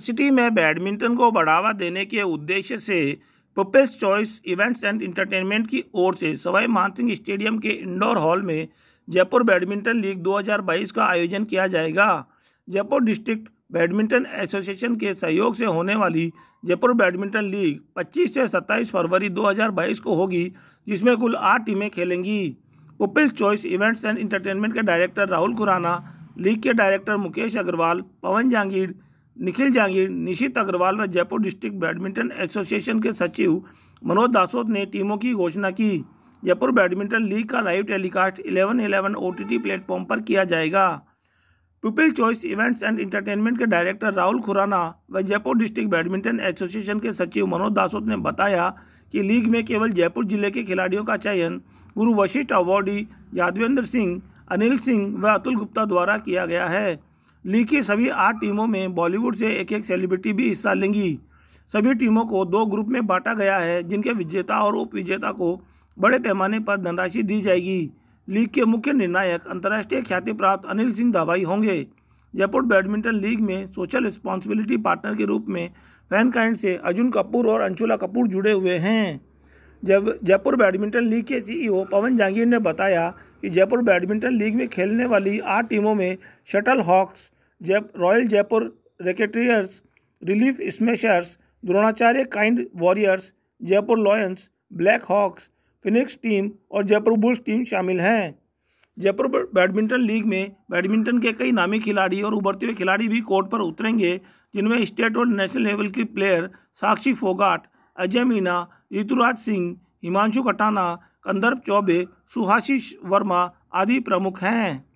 city में badminton को बढ़ावा देने के उद्देश्य से peoples choice events and entertainment की ओर से सवाई मानसिंह स्टेडियम के इंडोर हॉल में जयपुर बैडमिंटन लीग 2022 का आयोजन किया जाएगा जयपुर डिस्ट्रिक्ट बैडमिंटन एसोसिएशन के सहयोग से होने वाली जयपुर बैडमिंटन लीग 25 से 27 फरवरी 2022 को होगी जिसमें कुल आठ टीमें खेलेंगी peoples choice events and entertainment के डायरेक्टर राहुल खुराना लीग के डायरेक्टर मुकेश अग्रवाल पवन जांगीड़ निखिल जांगीर निशित अग्रवाल व जयपुर डिस्ट्रिक्ट बैडमिंटन एसोसिएशन के सचिव मनोज दासोत ने टीमों की घोषणा की जयपुर बैडमिंटन लीग का live telecast 11 eleven O platform पर किया जाएगा people choice events and entertainment के डायरेक्टर राहुल खुराना व जयपुर डिस्ट्रिक्ट बैडमिंटन एसोसिएशन के सचिव मनोज दासोत ने बताया कि लीग में केवल जयपुर जिले के खिलाड़ियों का चयन गुरु वशिष्ठ अवार्डी यादवेंद्र सिंह अनिल सिंह व अतुल गुप्ता द्वारा किया गया है की सभी आठ टीमों में बॉलीवुड से एक एक सेलिब्रिटी भी हिस्सा लेंगी सभी टीमों को दो ग्रुप में बांटा गया है जिनके विजेता और उप विजेता को बड़े पैमाने पर धनराशि दी जाएगी लीग के मुख्य निर्णायक अंतर्राष्ट्रीय ख्याति प्राप्त अनिल सिंह धाबाई होंगे जयपुर बैडमिंटन लीग में सोशल रिस्पॉन्सिबिलिटी पार्टनर के रूप में फैन काइंड से अर्जुन कपूर और अंशुला कपूर जुड़े हुए हैं जब जयपुर बैडमिंटन लीग के सीईओ e पवन जांगीर ने बताया कि जयपुर बैडमिंटन लीग में खेलने वाली आठ टीमों में shuttle hawks Jaipur royal Jaipur racketeers relief smashers Dronacharya kind warriors Jaipur lions black hawks phoenix team और जयपुर बुल्स टीम शामिल हैं जयपुर बैडमिंटन लीग में बैडमिंटन के कई नामी खिलाड़ी और उभरते हुए खिलाड़ी भी कोर्ट पर उतरेंगे जिनमें स्टेट और नेशनल लेवल के प्लेयर साक्षी फोगाट अजय मीना ऋतुराज सिंह हिमांशु कटाना कंदर्प चौबे सुहाशीष वर्मा आदि प्रमुख हैं